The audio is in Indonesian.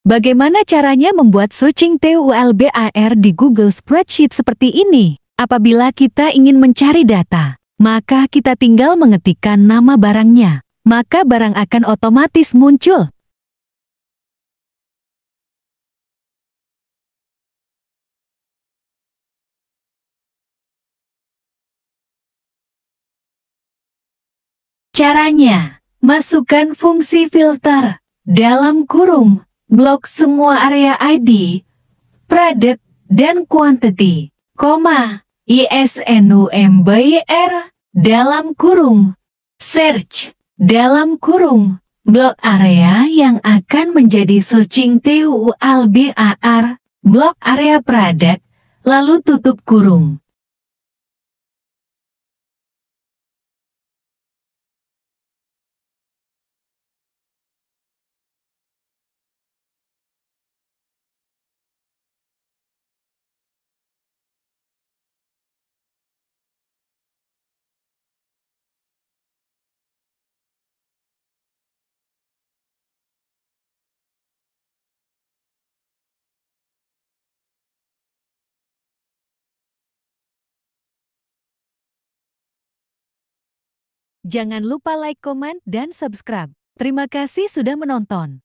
Bagaimana caranya membuat searching TULBAR di Google Spreadsheet seperti ini? Apabila kita ingin mencari data, maka kita tinggal mengetikkan nama barangnya, maka barang akan otomatis muncul. Caranya, masukkan fungsi filter dalam kurung blok semua area ID, product, dan quantity, koma, ISNUM R, dalam kurung, search, dalam kurung, blok area yang akan menjadi searching TUALBAR, blok area product, lalu tutup kurung. Jangan lupa like, comment, dan subscribe. Terima kasih sudah menonton.